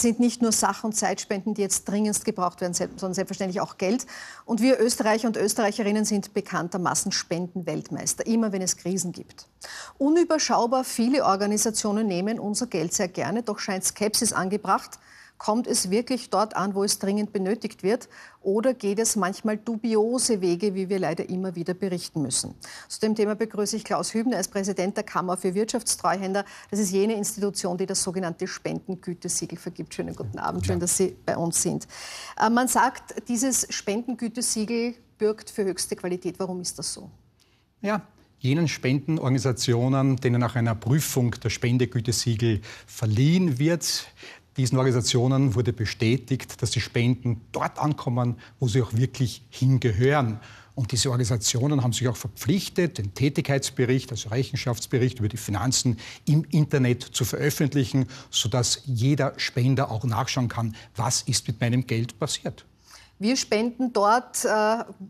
sind nicht nur Sach- und Zeitspenden, die jetzt dringendst gebraucht werden, sondern selbstverständlich auch Geld. Und wir Österreicher und Österreicherinnen sind bekanntermaßen Spendenweltmeister, immer wenn es Krisen gibt. Unüberschaubar viele Organisationen nehmen unser Geld sehr gerne, doch scheint Skepsis angebracht, Kommt es wirklich dort an, wo es dringend benötigt wird? Oder geht es manchmal dubiose Wege, wie wir leider immer wieder berichten müssen? Zu dem Thema begrüße ich Klaus Hübner als Präsident der Kammer für Wirtschaftstreuhänder. Das ist jene Institution, die das sogenannte Spendengütesiegel vergibt. Schönen guten Abend, schön, dass Sie bei uns sind. Äh, man sagt, dieses Spendengütesiegel bürgt für höchste Qualität. Warum ist das so? Ja, jenen Spendenorganisationen, denen nach einer Prüfung der Spendegütesiegel verliehen wird, diesen Organisationen wurde bestätigt, dass die Spenden dort ankommen, wo sie auch wirklich hingehören. Und diese Organisationen haben sich auch verpflichtet, den Tätigkeitsbericht, also Rechenschaftsbericht über die Finanzen im Internet zu veröffentlichen, sodass jeder Spender auch nachschauen kann, was ist mit meinem Geld passiert. Wir spenden dort, äh,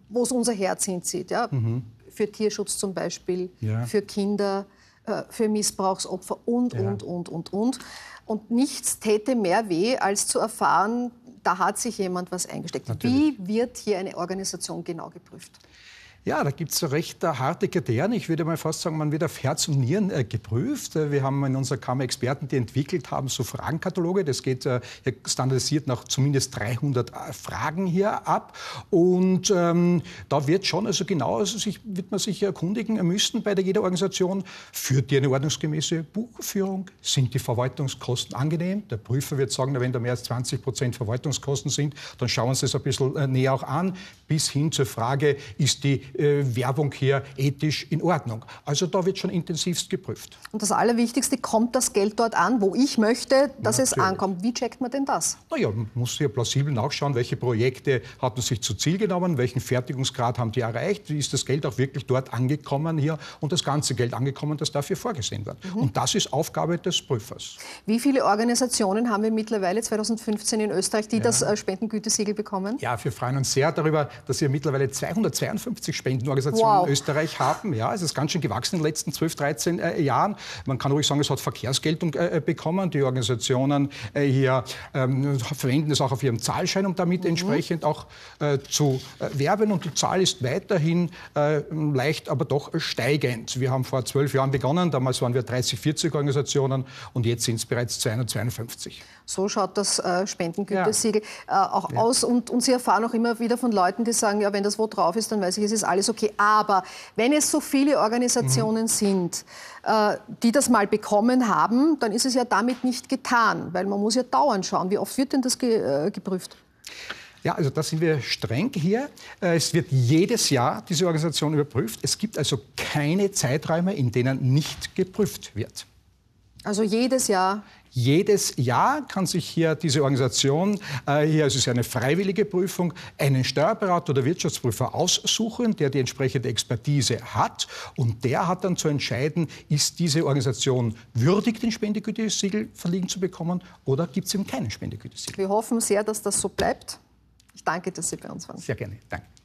wo es unser Herz hinzieht. Ja? Mhm. Für Tierschutz zum Beispiel, ja. für Kinder, äh, für Missbrauchsopfer und, ja. und, und, und, und. Und nichts täte mehr weh, als zu erfahren, da hat sich jemand was eingesteckt. Natürlich. Wie wird hier eine Organisation genau geprüft? Ja, da gibt es so recht äh, harte Kriterien. Ich würde mal fast sagen, man wird auf Herz und Nieren äh, geprüft. Äh, wir haben in unserer Kammer Experten, die entwickelt haben, so Fragenkataloge. Das geht äh, standardisiert nach zumindest 300 äh, Fragen hier ab. Und ähm, da wird schon, also genau, also sich, wird man sich erkundigen müssen bei der, jeder Organisation, führt die eine ordnungsgemäße Buchführung? Sind die Verwaltungskosten angenehm? Der Prüfer wird sagen, wenn da mehr als 20 Prozent Verwaltungskosten sind, dann schauen Sie es ein bisschen näher auch an bis hin zur Frage, ist die äh, Werbung hier ethisch in Ordnung. Also da wird schon intensivst geprüft. Und das Allerwichtigste, kommt das Geld dort an, wo ich möchte, dass Natürlich. es ankommt. Wie checkt man denn das? Naja, man muss ja plausibel nachschauen, welche Projekte hatten sich zu Ziel genommen, welchen Fertigungsgrad haben die erreicht, wie ist das Geld auch wirklich dort angekommen hier und das ganze Geld angekommen, das dafür vorgesehen wird. Mhm. Und das ist Aufgabe des Prüfers. Wie viele Organisationen haben wir mittlerweile 2015 in Österreich, die ja. das äh, Spendengütesiegel bekommen? Ja, wir freuen uns sehr darüber dass wir mittlerweile 252 Spendenorganisationen wow. in Österreich haben. Ja, es ist ganz schön gewachsen in den letzten 12, 13 äh, Jahren. Man kann ruhig sagen, es hat Verkehrsgeltung äh, äh, bekommen. Die Organisationen äh, hier ähm, verwenden es auch auf ihrem Zahlschein, um damit mhm. entsprechend auch äh, zu äh, werben. Und die Zahl ist weiterhin leicht, aber doch steigend. Wir haben vor zwölf Jahren begonnen. Damals waren wir 30, 40 Organisationen und jetzt sind es bereits 252. So schaut das Spendengütesiegel ja. auch ja. aus. Und, und Sie erfahren auch immer wieder von Leuten, die sagen, ja, wenn das wo drauf ist, dann weiß ich, es ist alles okay. Aber wenn es so viele Organisationen mhm. sind, äh, die das mal bekommen haben, dann ist es ja damit nicht getan, weil man muss ja dauernd schauen, wie oft wird denn das ge äh, geprüft? Ja, also da sind wir streng hier. Äh, es wird jedes Jahr diese Organisation überprüft. Es gibt also keine Zeiträume, in denen nicht geprüft wird. Also jedes Jahr? Jedes Jahr kann sich hier diese Organisation, äh, hier also es ist eine freiwillige Prüfung, einen Steuerberater oder Wirtschaftsprüfer aussuchen, der die entsprechende Expertise hat. Und der hat dann zu entscheiden, ist diese Organisation würdig, den Spendegütesiegel verliehen zu bekommen oder gibt es eben keinen Spendegütesiegel. Wir hoffen sehr, dass das so bleibt. Ich danke, dass Sie bei uns waren. Sehr gerne. Danke.